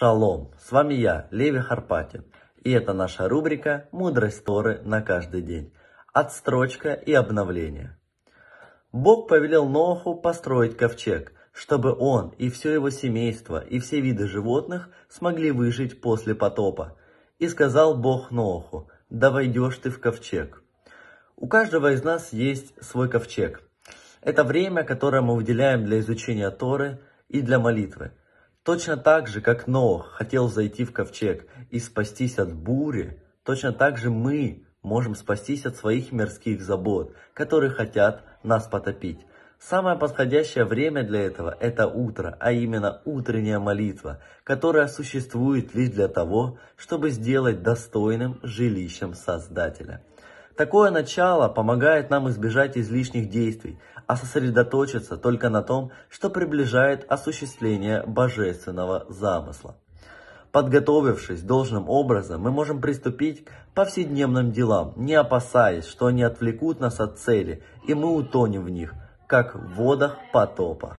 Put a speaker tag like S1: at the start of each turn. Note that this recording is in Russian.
S1: Шалом! С вами я, Леви Харпатин, и это наша рубрика «Мудрость Торы на каждый день». Отстрочка и обновление. Бог повелел Ноху построить ковчег, чтобы он и все его семейство и все виды животных смогли выжить после потопа. И сказал Бог Ноху, да войдешь ты в ковчег. У каждого из нас есть свой ковчег. Это время, которое мы уделяем для изучения Торы и для молитвы – Точно так же, как Нох хотел зайти в ковчег и спастись от бури, точно так же мы можем спастись от своих мирских забот, которые хотят нас потопить. Самое подходящее время для этого – это утро, а именно утренняя молитва, которая существует лишь для того, чтобы сделать достойным жилищем Создателя – Такое начало помогает нам избежать излишних действий, а сосредоточиться только на том, что приближает осуществление божественного замысла. Подготовившись должным образом, мы можем приступить к повседневным делам, не опасаясь, что они отвлекут нас от цели, и мы утонем в них, как в водах потопа.